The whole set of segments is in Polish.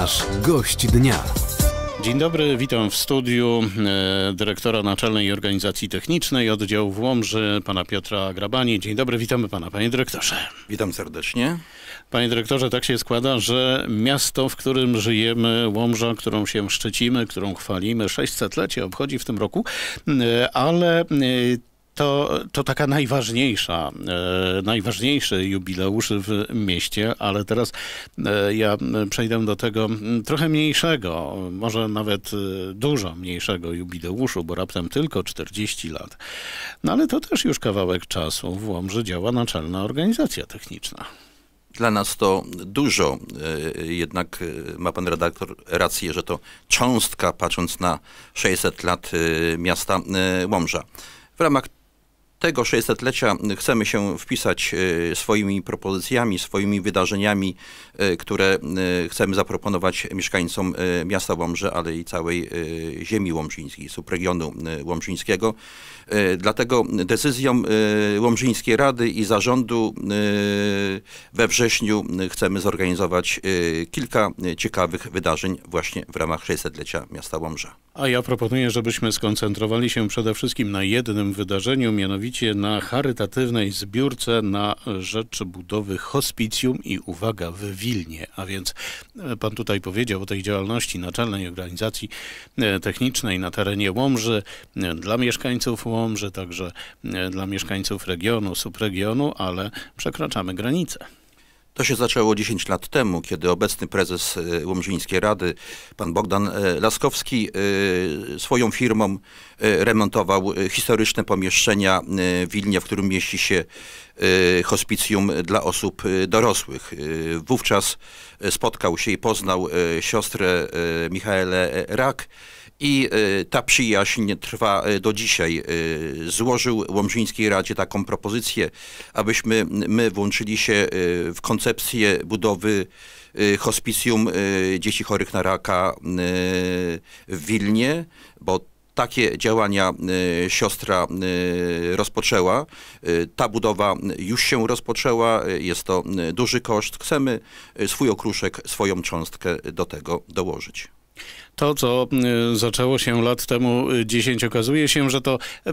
Nasz gość dnia. Dzień dobry, witam w studiu e, dyrektora Naczelnej Organizacji Technicznej Oddziału w Łomży, pana Piotra Grabani. Dzień dobry, witamy pana, panie dyrektorze. Witam serdecznie. Panie dyrektorze, tak się składa, że miasto, w którym żyjemy, Łomża, którą się szczycimy, którą chwalimy, 600-lecie obchodzi w tym roku, e, ale e, to, to taka najważniejsza, e, najważniejszy jubileusz w mieście, ale teraz e, ja przejdę do tego trochę mniejszego, może nawet e, dużo mniejszego jubileuszu, bo raptem tylko 40 lat. No ale to też już kawałek czasu. W Łomży działa naczelna organizacja techniczna. Dla nas to dużo, e, jednak e, ma pan redaktor rację, że to cząstka, patrząc na 600 lat miasta Łomża. W ramach tego 600-lecia chcemy się wpisać e, swoimi propozycjami, swoimi wydarzeniami, e, które e, chcemy zaproponować mieszkańcom miasta Łomży, ale i całej ziemi łomżyńskiej, subregionu łomżyńskiego. Dlatego decyzją Łomżyńskiej Rady i Zarządu we wrześniu chcemy zorganizować kilka ciekawych wydarzeń właśnie w ramach 600-lecia miasta Łomża. A ja proponuję, żebyśmy skoncentrowali się przede wszystkim na jednym wydarzeniu, mianowicie na charytatywnej zbiórce na rzecz budowy hospicjum i uwaga w Wilnie. A więc e, pan tutaj powiedział o tej działalności Naczelnej Organizacji e, Technicznej na terenie Łomży e, dla mieszkańców Łomży, także dla mieszkańców regionu, subregionu, ale przekraczamy granice. To się zaczęło 10 lat temu, kiedy obecny prezes e, Łomżyńskiej Rady, pan Bogdan e, Laskowski, e, swoją firmą remontował historyczne pomieszczenia Wilnia, w którym mieści się hospicjum dla osób dorosłych. Wówczas spotkał się i poznał siostrę Michaele Rak, i y, ta przyjaźń trwa y, do dzisiaj. Y, złożył Łomżyńskiej Radzie taką propozycję, abyśmy my włączyli się w koncepcję budowy hospicjum dzieci chorych na raka w Wilnie, bo takie działania siostra rozpoczęła. ta budowa już się rozpoczęła, jest to duży koszt. Chcemy swój okruszek, swoją cząstkę do tego dołożyć. To, co y, zaczęło się lat temu 10, y, okazuje się, że to y,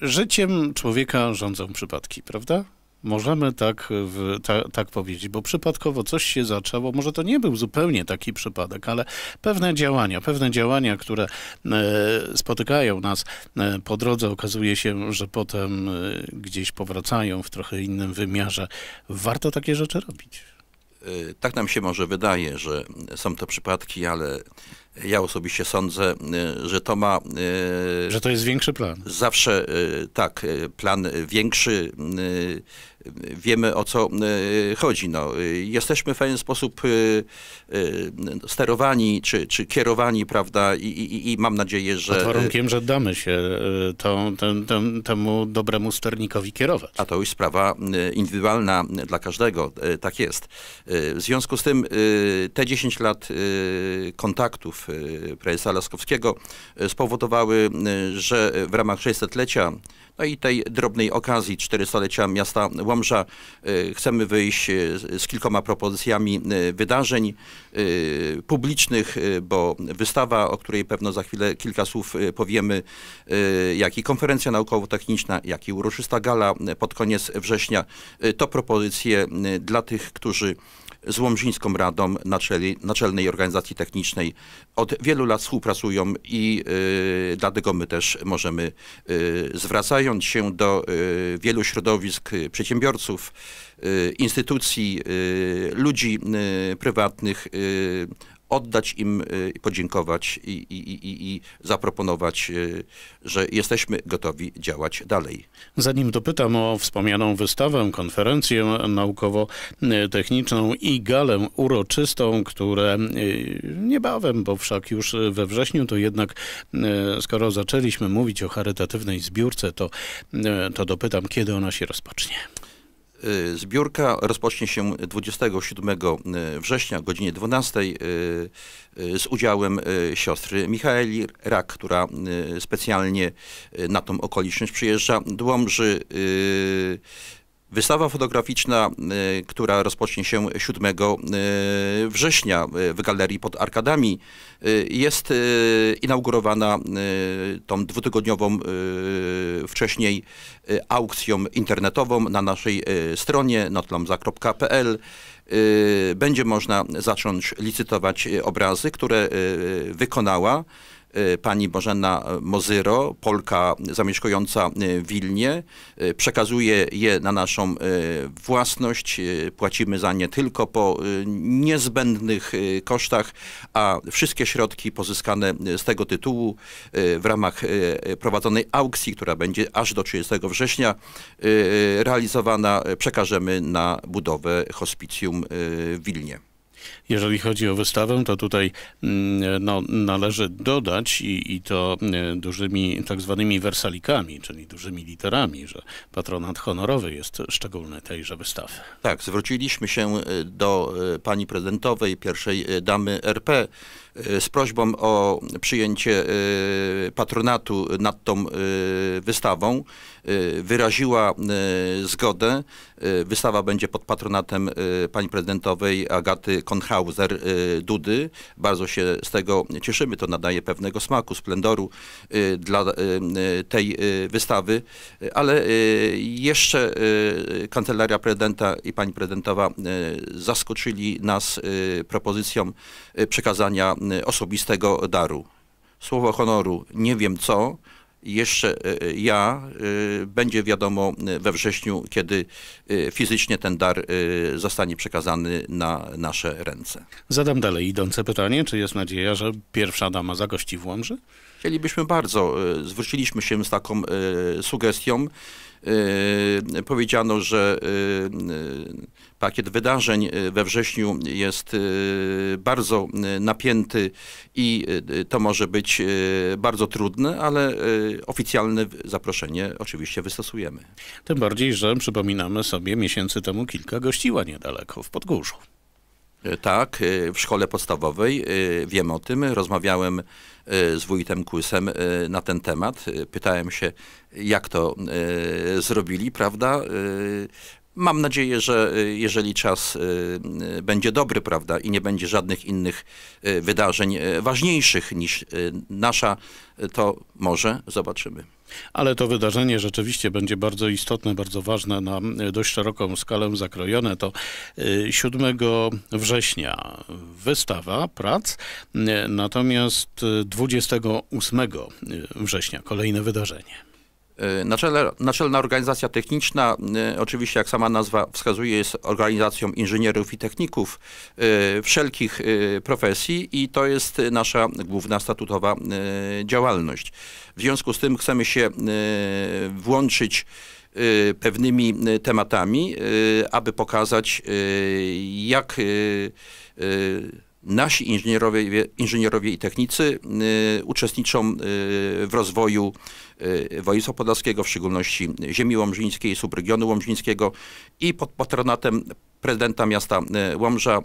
życiem człowieka rządzą przypadki, prawda? Możemy tak, w, ta, tak powiedzieć, bo przypadkowo coś się zaczęło. Może to nie był zupełnie taki przypadek, ale pewne działania, pewne działania, które e, spotykają nas e, po drodze, okazuje się, że potem e, gdzieś powracają w trochę innym wymiarze. Warto takie rzeczy robić. Y, tak nam się może wydaje, że są to przypadki, ale ja osobiście sądzę, y, że to ma. Y, że to jest większy plan. Zawsze y, tak, plan większy. Wiemy o co chodzi. No, jesteśmy w pewien sposób sterowani czy, czy kierowani, prawda? I, i, i mam nadzieję, że. Pod warunkiem, że damy się to ten, ten, temu dobremu sternikowi kierować. A to już sprawa indywidualna dla każdego. Tak jest. W związku z tym te 10 lat kontaktów, Y, prezesa Laskowskiego y, spowodowały, y, że w ramach 600-lecia no i tej drobnej okazji 400-lecia miasta Łomża chcemy wyjść z kilkoma propozycjami wydarzeń publicznych, bo wystawa, o której pewno za chwilę kilka słów powiemy, jak i konferencja naukowo-techniczna, jak i uroczysta gala pod koniec września, to propozycje dla tych, którzy z Łomżyńską Radą Naczelnej, Naczelnej Organizacji Technicznej. Od wielu lat współpracują i y, dlatego my też możemy, y, zwracając się do y, wielu środowisk y, przedsiębiorców, y, instytucji, y, ludzi prywatnych, oddać im, y, podziękować i, i, i, i zaproponować, y, że jesteśmy gotowi działać dalej. Zanim dopytam o wspomnianą wystawę, konferencję naukowo-techniczną i galę uroczystą, które y, niebawem, bo wszak już we wrześniu, to jednak skoro zaczęliśmy mówić o charytatywnej zbiórce, to, to dopytam, kiedy ona się rozpocznie. Y, zbiórka rozpocznie się 27 y, września o godzinie 12 y, z udziałem siostry Michaeli Rak, która specjalnie na tą okoliczność przyjeżdża do Łomży. Wystawa fotograficzna, y, która rozpocznie się 7 y, września y, w galerii pod Arkadami, jest inaugurowana tą dwutygodniową wcześniej aukcją internetową na naszej stronie notlamza.pl będzie można zacząć licytować obrazy, które wykonała. Y, pani Bożena Mozyro, Polka zamieszkująca y, Wilnie, y, przekazuje je na naszą własność. Płacimy za nie tylko po niezbędnych kosztach, a wszystkie środki pozyskane z tego tytułu w ramach prowadzonej aukcji, która będzie aż do 30 września realizowana, przekażemy na budowę hospicjum w Wilnie. Jeżeli chodzi o wystawę, to tutaj mm, no, należy dodać i, i to e, dużymi tak zwanymi wersalikami, czyli dużymi literami, że patronat honorowy jest szczególny tejże wystawy. Tak, zwróciliśmy się e, do e, pani prezydentowej, pierwszej damy RP, Y, z prośbą o przyjęcie y, patronatu nad tą y, wystawą wyraziła zgodę. Wystawa będzie pod patronatem pani prezydentowej Agaty Konhauser Dudy. Bardzo się z tego cieszymy. To nadaje pewnego smaku, splendoru dla tej wystawy, ale jeszcze kancelaria prezydenta i pani prezydentowa zaskoczyli nas propozycją przekazania Y, osobistego daru. Słowo honoru nie wiem co, jeszcze y, y, ja, będzie wiadomo we wrześniu, kiedy fizycznie ten dar zostanie przekazany na nasze ręce. Zadam dalej idące pytanie, czy jest nadzieja, że pierwsza dama zagości w Łomży? Chcielibyśmy bardzo, zwróciliśmy się z taką sugestią, E, powiedziano, że e, pakiet wydarzeń e, we wrześniu jest bardzo napięty i to może być bardzo trudne, ale oficjalne zaproszenie oczywiście wystosujemy. Tym bardziej, że przypominamy sobie miesięcy temu kilka gościła niedaleko w Podgórzu. E, tak, e, w szkole podstawowej e, wiem o tym. Rozmawiałem z wójtem Kłysem na ten temat. Pytałem się, jak to zrobili, prawda? Mam nadzieję, że y, jeżeli czas y, y, będzie dobry, prawda, i nie będzie żadnych innych wydarzeń ważniejszych niż nasza, to może zobaczymy. Ale to wydarzenie rzeczywiście będzie bardzo istotne, bardzo ważne na dość szeroką skalę zakrojone. To 7 września wystawa prac, natomiast 28 września kolejne wydarzenie. Y, Naczelna, organizacja techniczna, y, oczywiście jak sama nazwa wskazuje, jest organizacją inżynierów i techników y, wszelkich profesji i to jest nasza główna statutowa działalność. W związku z tym chcemy się włączyć pewnymi tematami, aby pokazać jak Nasi inżynierowie, inżynierowie i technicy y, uczestniczą y, w rozwoju y, województwa podlaskiego, w szczególności ziemi łomżyńskiej, subregionu łomżyńskiego i pod patronatem prezydenta miasta y, Łomża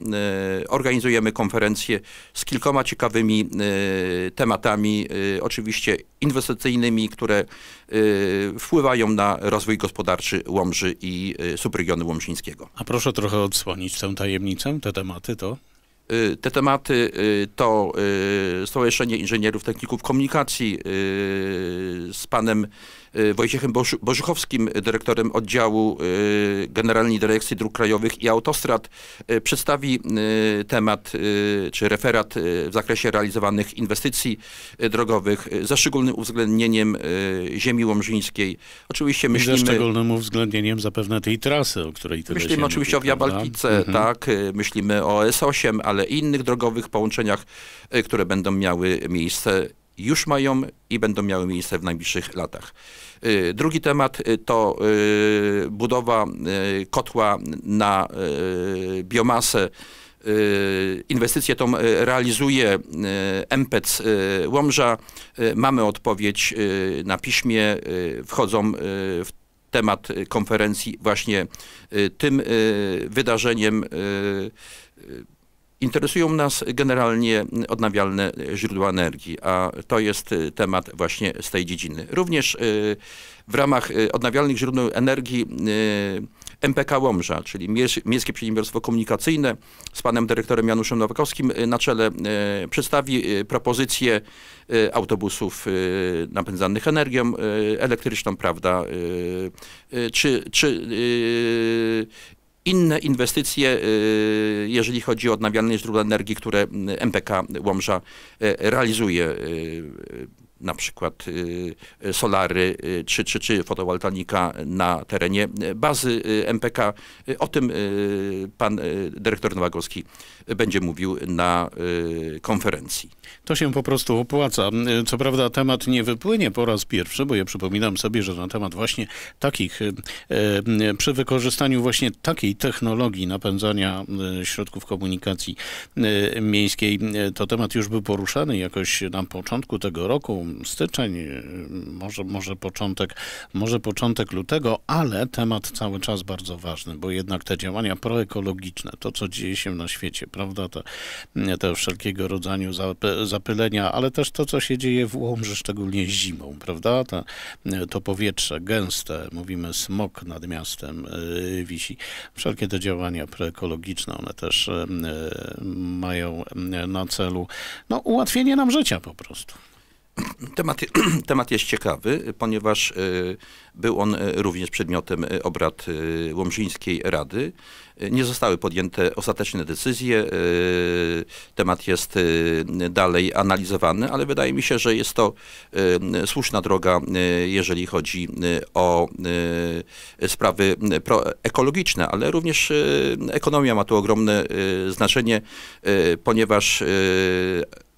y, organizujemy konferencję z kilkoma ciekawymi y, tematami, oczywiście inwestycyjnymi, które wpływają na rozwój gospodarczy Łomży i subregionu łomżyńskiego. A proszę trochę odsłonić tę tajemnicę, te tematy to? Y, te tematy y, to y, Stowarzyszenie Inżynierów Techników Komunikacji z panem Y, Wojciechem Bożuchowskim, y, dyrektorem oddziału y, Generalnej Dyrekcji Dróg Krajowych i Autostrad, przedstawi temat czy referat w zakresie realizowanych inwestycji drogowych ze szczególnym uwzględnieniem ziemi łomżyńskiej. Oczywiście myślimy... ze szczególnym uwzględnieniem zapewne tej trasy, o której tyle Myślimy oczywiście mówi, o Via mhm. tak, myślimy o S8, ale i innych drogowych połączeniach, które będą miały miejsce już mają i będą miały miejsce w najbliższych latach. Y, drugi temat y, to y, budowa kotła na biomasę. Inwestycję tą realizuje MPEC Łomża. Mamy odpowiedź na piśmie. Wchodzą w temat konferencji właśnie tym wydarzeniem Interesują nas generalnie odnawialne źródła energii, a to jest y, temat właśnie z tej dziedziny. Również y, w ramach y, odnawialnych źródeł energii MPK Łomża, czyli Miejskie Przedsiębiorstwo Komunikacyjne z panem dyrektorem Januszem Nowakowskim na czele przedstawi propozycję autobusów napędzanych energią elektryczną, prawda, czy, czy inne inwestycje, y, jeżeli chodzi o odnawialne źródła energii, które y, MPK Łomża y, realizuje na przykład y, solary y, czy, czy, czy fotowoltaika na terenie bazy y, MPK. O tym pan dyrektor Nowakowski będzie mówił na konferencji. To się po prostu opłaca. Co prawda temat nie wypłynie po raz pierwszy, bo ja przypominam sobie, że na temat właśnie takich, przy wykorzystaniu właśnie takiej technologii napędzania środków komunikacji miejskiej, to temat już był poruszany jakoś na początku tego roku, styczeń, y, może, może, początek, może początek lutego, ale temat cały czas bardzo ważny, bo jednak te działania proekologiczne, to co dzieje się na świecie, prawda, te, te wszelkiego rodzaju zapylenia, ale też to, co się dzieje w Łomży, szczególnie zimą, prawda, to, to powietrze gęste, mówimy smog nad miastem y, wisi. Wszelkie te działania proekologiczne, one też y, mają na celu no, ułatwienie nam życia po prostu. Temat, temat jest ciekawy, ponieważ e, był on e, również przedmiotem e, obrad Łomżyńskiej Rady. Nie zostały podjęte ostateczne decyzje. Temat jest dalej analizowany, ale wydaje mi się, że jest to słuszna droga, jeżeli chodzi o sprawy ekologiczne, ale również ekonomia ma tu ogromne znaczenie, ponieważ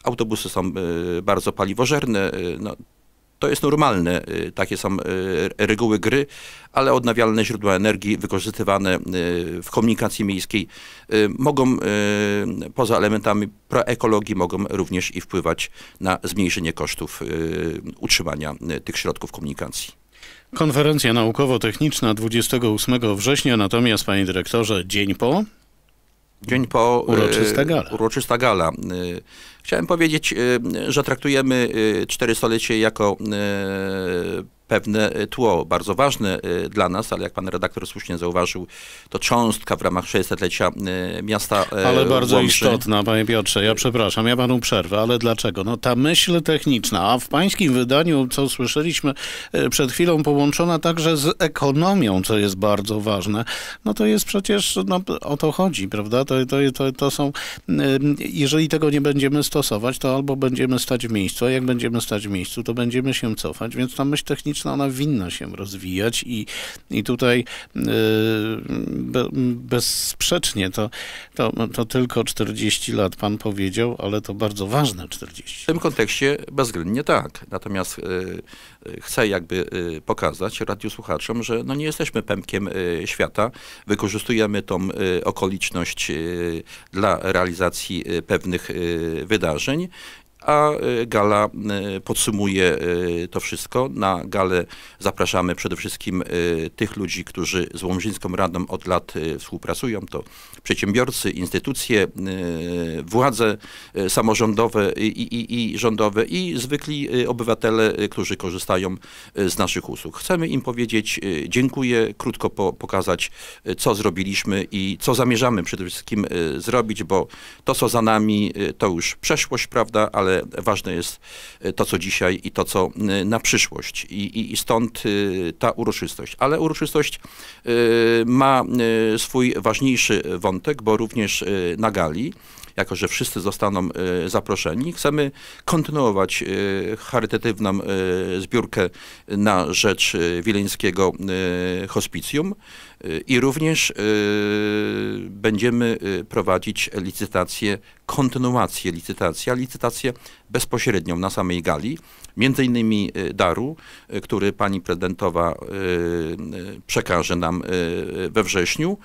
Autobusy są y, bardzo paliwożerne. Y, no, to jest normalne, y, takie są reguły gry, ale odnawialne źródła energii wykorzystywane w komunikacji miejskiej mogą, poza elementami proekologii, mogą również i wpływać na zmniejszenie kosztów utrzymania tych środków komunikacji. Konferencja naukowo-techniczna 28 września, natomiast panie dyrektorze, dzień po Dzień po. E, uroczysta gala. Uroczysta gala. E, chciałem powiedzieć, e, że traktujemy czterystolecie jako pewne e, tło, bardzo ważne e, dla nas, ale jak pan redaktor słusznie zauważył, to cząstka w ramach 600-lecia e, miasta Ale bardzo Łomży. istotna, panie Piotrze, ja przepraszam, ja panu przerwę, ale dlaczego? No ta myśl techniczna, a w pańskim wydaniu, co słyszeliśmy przed chwilą, połączona także z ekonomią, co jest bardzo ważne, no to jest przecież, no o to chodzi, prawda? To, to, to, to są, jeżeli tego nie będziemy stosować, to albo będziemy stać w miejscu, a jak będziemy stać w miejscu, to będziemy się cofać, więc ta myśl techniczna technologiczna, ona winna się rozwijać i, i tutaj y, be, bezsprzecznie to, to, to tylko 40 lat pan powiedział, ale to bardzo ważne 40. W tym kontekście bezwzględnie tak. Natomiast y, y chcę jakby y, pokazać radiosłuchaczom, że no nie jesteśmy pępkiem świata. Wykorzystujemy tą okoliczność dla realizacji pewnych wydarzeń a y, gala y, podsumuje y, to wszystko. Na galę zapraszamy przede wszystkim tych ludzi, którzy z Łomżyńską Radą od lat współpracują. To przedsiębiorcy, instytucje, władze samorządowe i, i, i rządowe i zwykli obywatele, którzy korzystają z naszych usług. Chcemy im powiedzieć dziękuję, krótko po, pokazać, co zrobiliśmy i co zamierzamy przede wszystkim zrobić, bo to, co za nami, to już przeszłość, prawda, ale ale ważne jest e, to, co dzisiaj i to, co e, na przyszłość. I, i, i stąd e, ta uroczystość. Ale uroczystość ma swój ważniejszy wątek, bo również na gali jako że wszyscy zostaną e, zaproszeni, chcemy kontynuować e, charytatywną e, zbiórkę na rzecz Wileńskiego Hospicjum i również będziemy prowadzić licytację, kontynuację licytacji, a licytację bezpośrednią na samej gali, między innymi daru, który pani prezydentowa przekaże nam we wrześniu.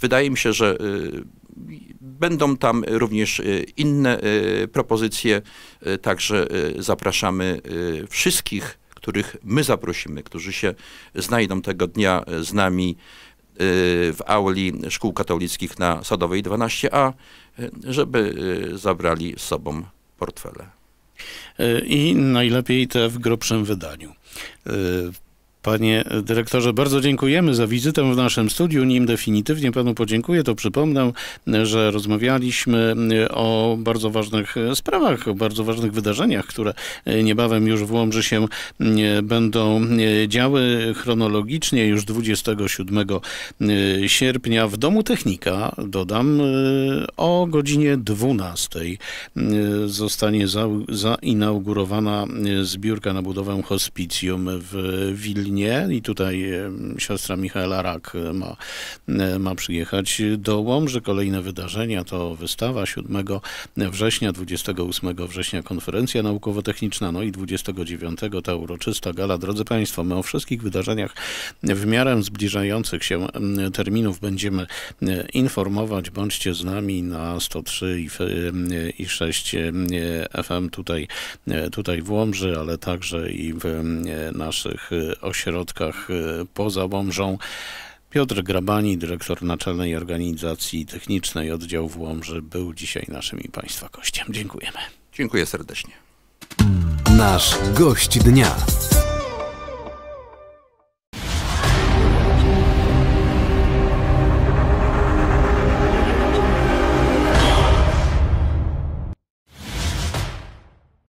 Wydaje mi się, że Będą tam również e, inne e, propozycje, e, także zapraszamy wszystkich, których my zaprosimy, którzy się znajdą tego dnia z nami w auli szkół katolickich na Sadowej 12a, żeby zabrali z sobą portfele. I najlepiej te w grubszym wydaniu. Panie dyrektorze, bardzo dziękujemy za wizytę w naszym studiu. Nim definitywnie panu podziękuję, to przypomnę, że rozmawialiśmy e, o bardzo ważnych e, sprawach, o bardzo ważnych wydarzeniach, które e, niebawem już w Łomży się będą działy chronologicznie już 27 sierpnia w Domu Technika, dodam, o godzinie 12 zostanie zainaugurowana zbiórka na budowę hospicjum w Wilnie nie i tutaj siostra Michaela Rak e, ma, e, ma przyjechać do Łomży. Kolejne wydarzenia to wystawa 7 września, 28 września konferencja naukowo-techniczna, no i 29 ta uroczysta gala. Drodzy Państwo, my o wszystkich wydarzeniach w miarę zbliżających się terminów będziemy e, informować. Bądźcie z nami na 103 i 6 FM tutaj, tutaj w Łomży, ale także i w naszych ośrodkach ośrodkach e, poza Łomżą. Piotr Grabani, dyrektor Naczelnej Organizacji Technicznej Oddziału w Łomży, był dzisiaj naszym i Państwa gościem. Dziękujemy. Dziękuję serdecznie. Nasz gość dnia.